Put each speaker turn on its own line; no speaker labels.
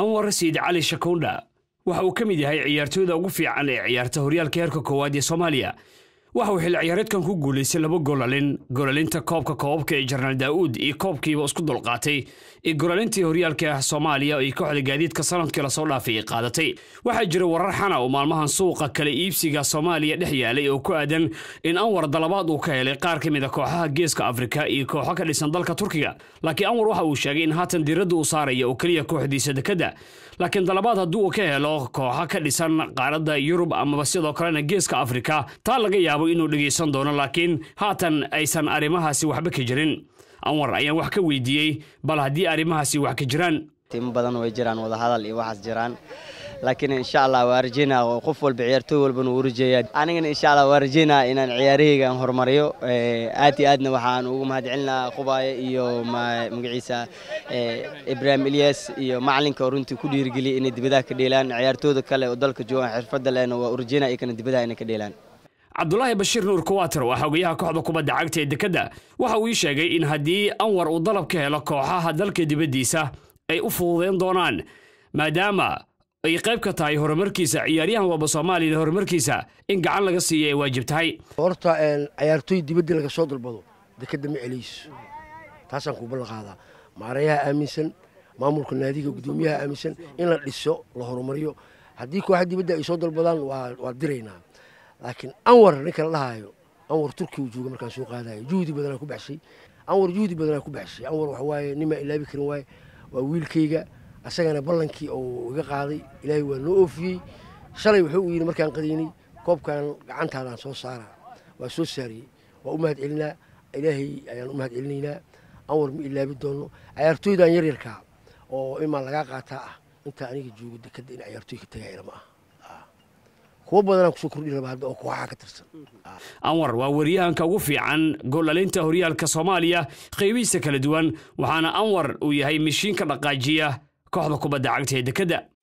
anwar rasiid cali shakuundha waxa uu ka mid yahay ciyaartooyda ugu fiican ee ciyaarta horyaalka heerka koowaad ee soomaaliya waxa uu xilli ciyaareedkan ku guulaystay laba goolalin goolalinta koobka koobabka ee jarnaal daa'uud iyo koobkiiba isku dulqaatay iyo goolalintii horyaalka ah soomaaliya iyo kooxda gaadiidka sanadkii lasoo dhaafay ay qaadatay waxaa jira warar xana ah oo maalmahan suuqa kale iibsiga soomaaliya dhex yaalay oo ku aadan in anwar dalabaad uu ka helay qaar ka mid a ah kooxaha geeska afrika iyo kooxo ka dhisan dalka turkiga laakiin anwar waxa uu sheegay in haatan diiradda uu saaraya oo keliya kooxdiisa dekadda laakiin dalabaad hadduu uu ka helo kooxo ka dhisan qaaradda yurub amaba sidoo kalena geeska afrika taa laga yaabo rabo inuu dhegaysan doono laakiin haatan aysan arrimahaasi waxba ka jirin
anwar ayaan wax ka weydiiyey bal haddii arrimahaasi wax ka jiraan timo badan way jiraan wadahadal iyo waxaas jiraan laakiin insha allah waa rajaynaa qof walba ciyaartooy walbana uu rajeeyaa anigana insha allah waa rajaynaa inaan ciyaarahayga horumariyo eh, aad iyo aadna waxaan ugu mahadcelinaha qubaaye iyo magaciisa eh, ibrahim ilyas iyo macalinka runtii ku dhiirigeliya inay dibadaha ka dheelaan ciyaartooyda kale oo dalka joogaan xirfadda lehna waa u iyo kana dibadaha inay ka dheelaan
cabdulaahi bashiir nuur kuwater waa xogayaha kooxda kubadda cagta ee dekedda waxa uu ii sheegay in haddii anwar uu dalab ka helo kooxaha dalka dibaddiisa ay u fududeyn doonaan maadaama ay qayb ka tahay horumarkiisa ciyaaryahan waba soomaaliya horumarkiisa in gacan laga siiya ay waajib tahay
horta eh, cayaartooy dibadda laga soo dalbado dekedda ma celiyso taasaan kuu ballanqaadaa maarayaha aaminsan maamulka naadiga guddoomiyaha aaminsan in la dhiso la horumariyo haddii kooxa dibadda ay soo dalbadaan waa diraynaa laakiin anwar ninka la dhahayo anwar turki uu jooga markaan soo qaadayo juhdi badanaa ku baxshay anwar juhdi badanaa ku baxshay anwar waxa waaye nimaa ilaabi karin waaye waa wiilkayga asagana ballankii oo iga qaaday ilaahay waa noo oofiyey shalay wuxuu uu yidhi markaan qadiinay koobkan gacantaadaan soo saaraa waa soo saariyey waa u mahad celinaa ilaahay ayaan u mahad celinaynaa anwar ma ilaabi doonno cayaartooydaan yaryarkaa oo imaa lagaa qaataa ah intaa aniga joogo dekadda in cayaartooy ka tagaa ma ah kuwa badanaan kusoo kordhi oo kooxaha ka tirsan
ah. anwar waa weriyahanka ugu fiican gollalinta horyaalka soomaaliya qaybihiisa kala duwan waxaana anwar uu yahay mishiinka dhaqaajiya kooxda kubadda cagta ee dekedda